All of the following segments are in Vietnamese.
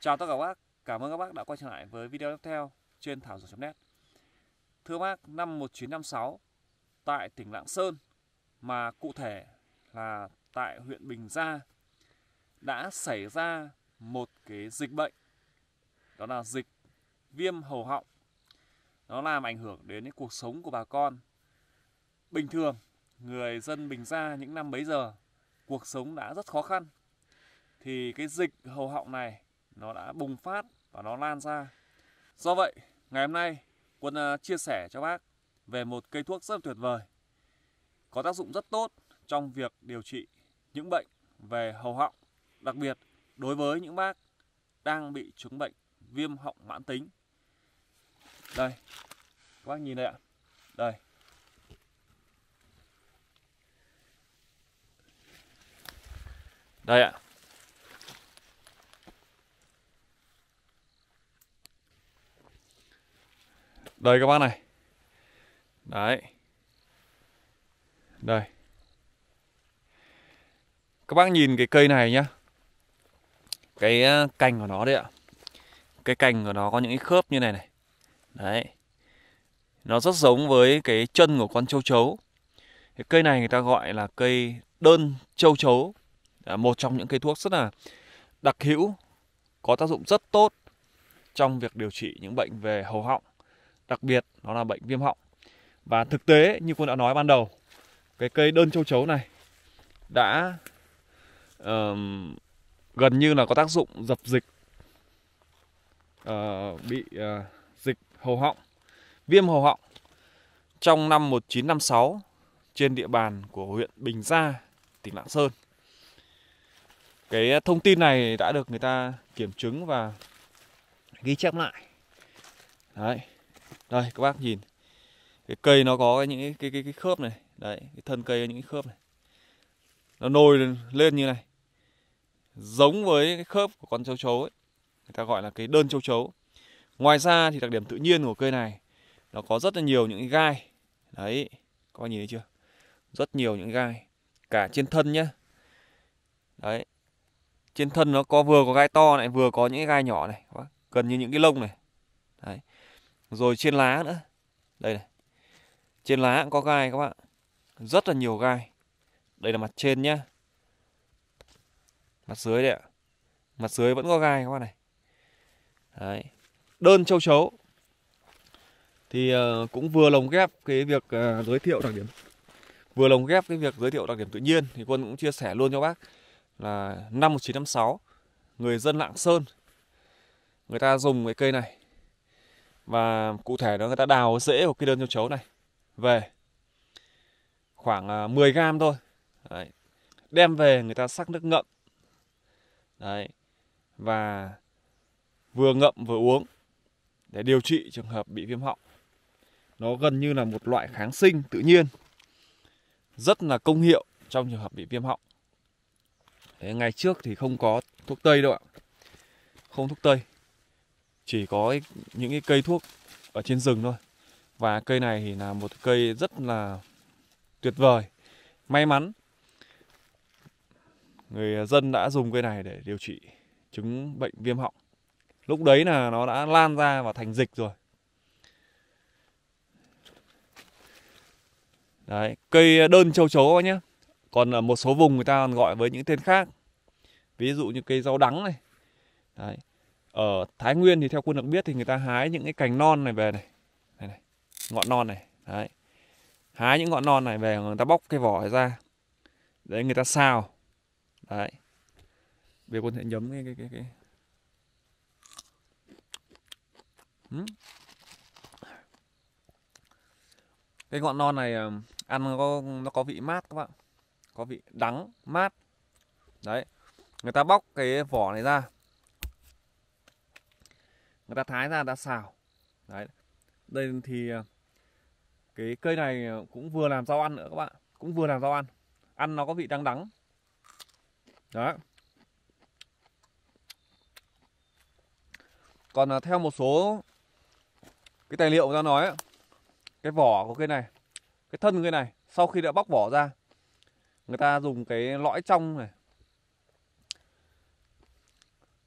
Chào tất cả các bác, cảm ơn các bác đã quay trở lại với video tiếp theo trên thảo dược.net Thưa bác, năm 1956 tại tỉnh Lạng Sơn mà cụ thể là tại huyện Bình Gia đã xảy ra một cái dịch bệnh đó là dịch viêm hầu họng nó làm ảnh hưởng đến cái cuộc sống của bà con bình thường người dân Bình Gia những năm bấy giờ cuộc sống đã rất khó khăn thì cái dịch hầu họng này nó đã bùng phát và nó lan ra. Do vậy, ngày hôm nay Quân ờ, chia sẻ cho bác về một cây thuốc rất tuyệt vời, có tác dụng rất tốt trong việc điều trị những bệnh về hầu họng, đặc biệt đối với những bác đang bị chứng bệnh viêm họng mãn tính. Đây, các bác nhìn đây ạ. Đây. Đây ạ. Đây các bác này. Đấy. Đây. Các bác nhìn cái cây này nhá. Cái ờ, cành của nó đấy ạ. Cái cành của nó có những cái khớp như này này. Đấy. Nó rất giống với cái chân của con châu chấu. Cái cây này người ta gọi là cây đơn châu chấu. một trong những cây thuốc rất là đặc hữu, có tác dụng rất tốt trong việc điều trị những bệnh về hầu họng đặc biệt đó là bệnh viêm họng. Và thực tế như quân đã nói ban đầu, cái cây đơn châu chấu này đã uh, gần như là có tác dụng dập dịch uh, bị uh, dịch hầu họng, viêm hầu họng trong năm 1956 trên địa bàn của huyện Bình Gia, tỉnh Lạng Sơn. Cái thông tin này đã được người ta kiểm chứng và ghi chép lại. Đấy đây các bác nhìn cái cây nó có những cái cái cái khớp này đấy cái thân cây những cái khớp này nó nồi lên như này giống với cái khớp của con châu chấu ấy người ta gọi là cái đơn châu chấu ngoài ra thì đặc điểm tự nhiên của cây này nó có rất là nhiều những cái gai đấy các bạn nhìn thấy chưa rất nhiều những gai cả trên thân nhá đấy trên thân nó có vừa có gai to này vừa có những cái gai nhỏ này gần như những cái lông này đấy rồi trên lá nữa. Đây này. Trên lá cũng có gai các bạn. Rất là nhiều gai. Đây là mặt trên nhá. Mặt dưới đấy ạ. Mặt dưới vẫn có gai các bạn này. Đấy. Đơn châu chấu. Thì ờ, cũng vừa lồng ghép cái việc ờ, giới thiệu đặc điểm. Vừa lồng ghép cái việc giới thiệu đặc điểm tự nhiên thì quân cũng chia sẻ luôn cho bác là năm 1956 người dân Lạng Sơn người ta dùng cái cây này và cụ thể đó người ta đào rễ của cây đơn châu chấu này về khoảng 10 à, gram thôi Đấy. đem về người ta sắc nước ngậm Đấy. và vừa ngậm vừa uống để điều trị trường hợp bị viêm họng nó gần như là một loại kháng sinh tự nhiên rất là công hiệu trong trường hợp bị viêm họng Đấy, ngày trước thì không có thuốc tây đâu ạ không thuốc tây chỉ có những cái cây thuốc ở trên rừng thôi và cây này thì là một cây rất là tuyệt vời may mắn người dân đã dùng cây này để điều trị chứng bệnh viêm họng lúc đấy là nó đã lan ra và thành dịch rồi đấy cây đơn châu chấu nhé còn ở một số vùng người ta còn gọi với những tên khác ví dụ như cây rau đắng này đấy ở Thái Nguyên thì theo quân được biết thì người ta hái những cái cành non này về này, này, này ngọn non này đấy hái những ngọn non này về người ta bóc cái vỏ ra đấy người ta xào đấy về quân sẽ nhấm cái cái cái, cái. cái ngọn non này ăn nó có nó có vị mát các bạn có vị đắng mát đấy người ta bóc cái vỏ này ra người ta thái ra ta xào đấy đây thì à, cái cây này cũng vừa làm rau ăn nữa các bạn cũng vừa làm rau ăn ăn nó có vị đắng đắng đó còn à, theo một số cái tài liệu người ta nói cái vỏ của cây này cái thân của cây này sau khi đã bóc vỏ ra người ta dùng cái lõi trong này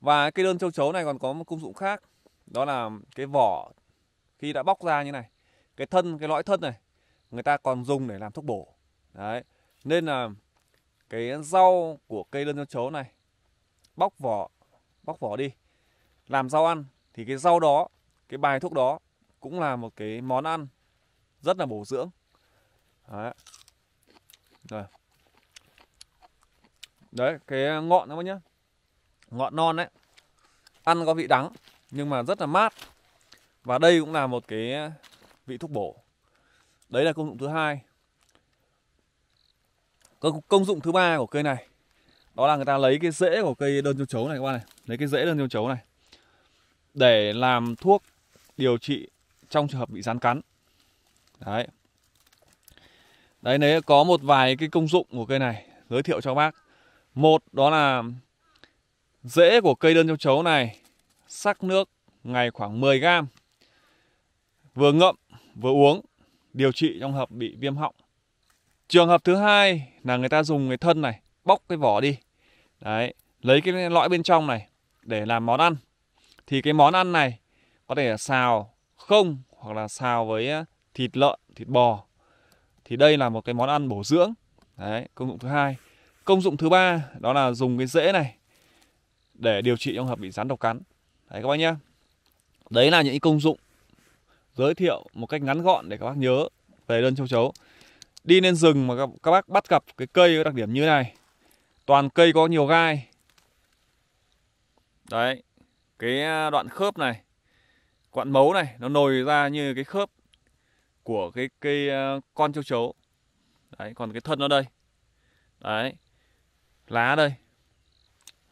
và cây đơn châu chấu này còn có một công dụng khác đó là cái vỏ khi đã bóc ra như này cái thân cái lõi thân này người ta còn dùng để làm thuốc bổ đấy nên là cái rau của cây lươn châu chấu này bóc vỏ bóc vỏ đi làm rau ăn thì cái rau đó cái bài thuốc đó cũng là một cái món ăn rất là bổ dưỡng đấy rồi đấy cái ngọn các bác nhá ngọn non đấy ăn có vị đắng nhưng mà rất là mát và đây cũng là một cái vị thuốc bổ đấy là công dụng thứ hai công, dụng thứ ba của cây này đó là người ta lấy cái rễ của cây đơn châu chấu này các bạn này lấy cái rễ đơn châu chấu này để làm thuốc điều trị trong trường hợp bị rắn cắn đấy đấy đấy có một vài cái công dụng của cây này giới thiệu cho bác một đó là rễ của cây đơn châu chấu này sắc nước ngày khoảng 10 gram. Vừa ngậm vừa uống, điều trị trong hợp bị viêm họng. Trường hợp thứ hai là người ta dùng cái thân này bóc cái vỏ đi. Đấy, lấy cái lõi bên trong này để làm món ăn. Thì cái món ăn này có thể là xào không hoặc là xào với thịt lợn, thịt bò. Thì đây là một cái món ăn bổ dưỡng. Đấy, công dụng thứ hai. Công dụng thứ ba đó là dùng cái rễ này để điều trị trong hợp bị rắn độc cắn. Đấy các bác nhé Đấy là những công dụng giới thiệu một cách ngắn gọn để các bác nhớ về đơn châu chấu Đi lên rừng mà các, các bác bắt gặp cái cây có đặc điểm như này Toàn cây có nhiều gai Đấy Cái à, đoạn khớp này Quặn mấu này Nó nồi ra như cái khớp Của cái cây à, con châu chấu Đấy còn cái thân nó đây Đấy Lá đây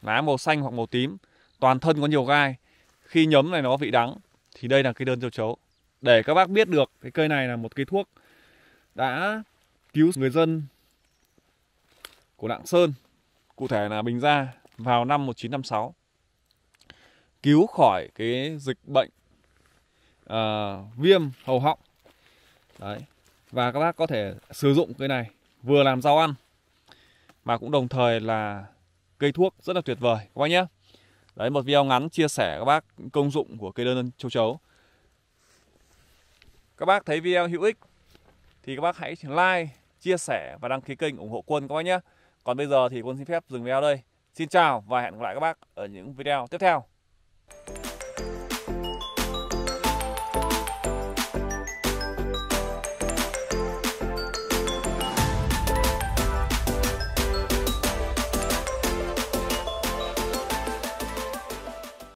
Lá màu xanh hoặc màu tím Toàn thân có nhiều gai khi nhấm này nó vị đắng thì đây là cây đơn tiêu chấu để các bác biết được cái cây này là một cây thuốc đã cứu người dân của Lạng Sơn cụ thể là Bình Gia vào năm 1956 cứu khỏi cái dịch bệnh uh, viêm hầu họng đấy và các bác có thể sử dụng cây này vừa làm rau ăn mà cũng đồng thời là cây thuốc rất là tuyệt vời các bác nhé Đấy, một video ngắn chia sẻ các bác công dụng của cây đơn châu chấu. Các bác thấy video hữu ích thì các bác hãy like, chia sẻ và đăng ký kênh ủng hộ Quân các bác nhé. Còn bây giờ thì Quân xin phép dừng video đây. Xin chào và hẹn gặp lại các bác ở những video tiếp theo.